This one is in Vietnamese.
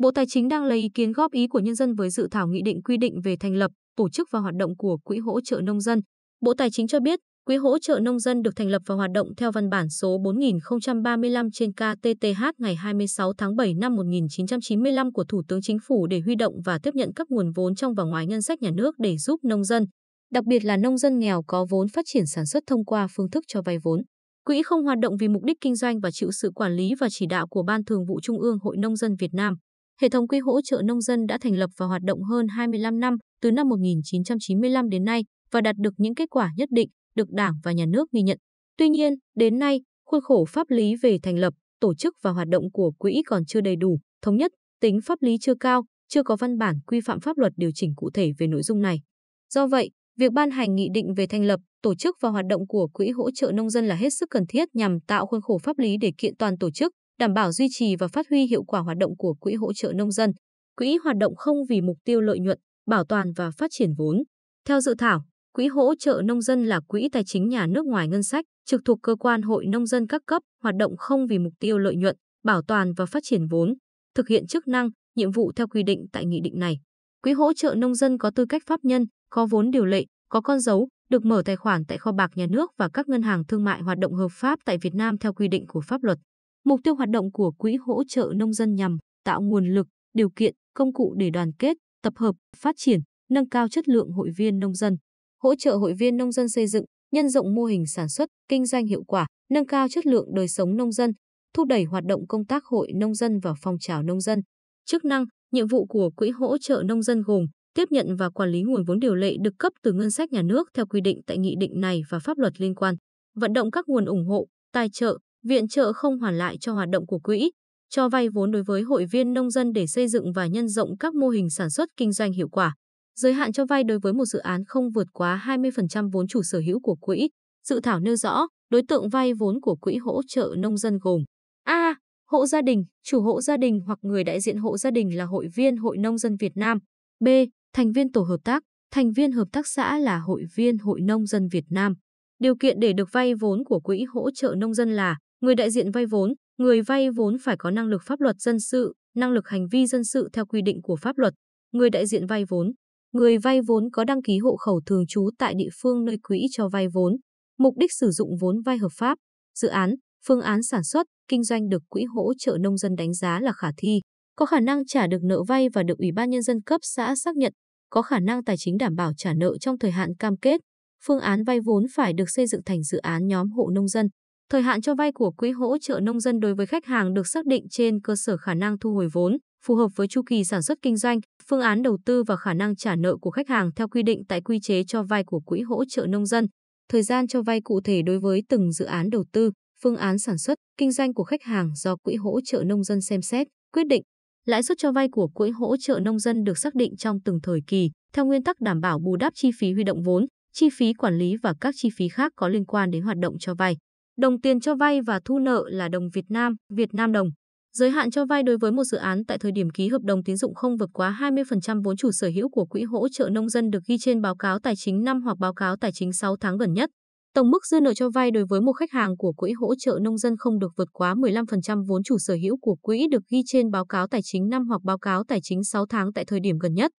Bộ Tài chính đang lấy ý kiến góp ý của nhân dân với dự thảo nghị định quy định về thành lập, tổ chức và hoạt động của Quỹ hỗ trợ nông dân. Bộ Tài chính cho biết, Quỹ hỗ trợ nông dân được thành lập và hoạt động theo văn bản số 4035 trên KTTH ngày 26 tháng 7 năm 1995 của Thủ tướng Chính phủ để huy động và tiếp nhận các nguồn vốn trong và ngoài ngân sách nhà nước để giúp nông dân, đặc biệt là nông dân nghèo có vốn phát triển sản xuất thông qua phương thức cho vay vốn. Quỹ không hoạt động vì mục đích kinh doanh và chịu sự quản lý và chỉ đạo của Ban Thường vụ Trung ương Hội Nông dân Việt Nam. Hệ thống quỹ hỗ trợ nông dân đã thành lập và hoạt động hơn 25 năm, từ năm 1995 đến nay và đạt được những kết quả nhất định, được Đảng và nhà nước ghi nhận. Tuy nhiên, đến nay, khuôn khổ pháp lý về thành lập, tổ chức và hoạt động của quỹ còn chưa đầy đủ, thống nhất, tính pháp lý chưa cao, chưa có văn bản quy phạm pháp luật điều chỉnh cụ thể về nội dung này. Do vậy, việc ban hành nghị định về thành lập, tổ chức và hoạt động của quỹ hỗ trợ nông dân là hết sức cần thiết nhằm tạo khuôn khổ pháp lý để kiện toàn tổ chức, đảm bảo duy trì và phát huy hiệu quả hoạt động của Quỹ hỗ trợ nông dân. Quỹ hoạt động không vì mục tiêu lợi nhuận, bảo toàn và phát triển vốn. Theo dự thảo, Quỹ hỗ trợ nông dân là quỹ tài chính nhà nước ngoài ngân sách, trực thuộc cơ quan hội nông dân các cấp, hoạt động không vì mục tiêu lợi nhuận, bảo toàn và phát triển vốn, thực hiện chức năng, nhiệm vụ theo quy định tại nghị định này. Quỹ hỗ trợ nông dân có tư cách pháp nhân, có vốn điều lệ, có con dấu, được mở tài khoản tại kho bạc nhà nước và các ngân hàng thương mại hoạt động hợp pháp tại Việt Nam theo quy định của pháp luật. Mục tiêu hoạt động của Quỹ hỗ trợ nông dân nhằm tạo nguồn lực, điều kiện, công cụ để đoàn kết, tập hợp, phát triển, nâng cao chất lượng hội viên nông dân, hỗ trợ hội viên nông dân xây dựng, nhân rộng mô hình sản xuất, kinh doanh hiệu quả, nâng cao chất lượng đời sống nông dân, thúc đẩy hoạt động công tác hội nông dân và phong trào nông dân. Chức năng, nhiệm vụ của Quỹ hỗ trợ nông dân gồm tiếp nhận và quản lý nguồn vốn điều lệ được cấp từ ngân sách nhà nước theo quy định tại nghị định này và pháp luật liên quan, vận động các nguồn ủng hộ, tài trợ, viện trợ không hoàn lại cho hoạt động của quỹ, cho vay vốn đối với hội viên nông dân để xây dựng và nhân rộng các mô hình sản xuất kinh doanh hiệu quả. Giới hạn cho vay đối với một dự án không vượt quá 20% vốn chủ sở hữu của quỹ. Dự thảo nêu rõ, đối tượng vay vốn của quỹ hỗ trợ nông dân gồm A. Hộ gia đình, chủ hộ gia đình hoặc người đại diện hộ gia đình là hội viên Hội Nông dân Việt Nam. B. Thành viên tổ hợp tác, thành viên hợp tác xã là hội viên Hội Nông dân Việt Nam. Điều kiện để được vay vốn của quỹ hỗ trợ nông dân là người đại diện vay vốn, người vay vốn phải có năng lực pháp luật dân sự, năng lực hành vi dân sự theo quy định của pháp luật. Người đại diện vay vốn, người vay vốn có đăng ký hộ khẩu thường trú tại địa phương nơi quỹ cho vay vốn, mục đích sử dụng vốn vay hợp pháp, dự án, phương án sản xuất, kinh doanh được quỹ hỗ trợ nông dân đánh giá là khả thi, có khả năng trả được nợ vay và được Ủy ban nhân dân cấp xã xác nhận, có khả năng tài chính đảm bảo trả nợ trong thời hạn cam kết. Phương án vay vốn phải được xây dựng thành dự án nhóm hộ nông dân Thời hạn cho vay của quỹ hỗ trợ nông dân đối với khách hàng được xác định trên cơ sở khả năng thu hồi vốn, phù hợp với chu kỳ sản xuất kinh doanh, phương án đầu tư và khả năng trả nợ của khách hàng theo quy định tại quy chế cho vay của quỹ hỗ trợ nông dân. Thời gian cho vay cụ thể đối với từng dự án đầu tư, phương án sản xuất, kinh doanh của khách hàng do quỹ hỗ trợ nông dân xem xét, quyết định. Lãi suất cho vay của quỹ hỗ trợ nông dân được xác định trong từng thời kỳ, theo nguyên tắc đảm bảo bù đắp chi phí huy động vốn, chi phí quản lý và các chi phí khác có liên quan đến hoạt động cho vay. Đồng tiền cho vay và thu nợ là đồng Việt Nam, Việt Nam đồng. Giới hạn cho vay đối với một dự án tại thời điểm ký hợp đồng tín dụng không vượt quá 20% vốn chủ sở hữu của quỹ hỗ trợ nông dân được ghi trên báo cáo tài chính năm hoặc báo cáo tài chính 6 tháng gần nhất. Tổng mức dư nợ cho vay đối với một khách hàng của quỹ hỗ trợ nông dân không được vượt quá 15% vốn chủ sở hữu của quỹ được ghi trên báo cáo tài chính năm hoặc báo cáo tài chính 6 tháng tại thời điểm gần nhất.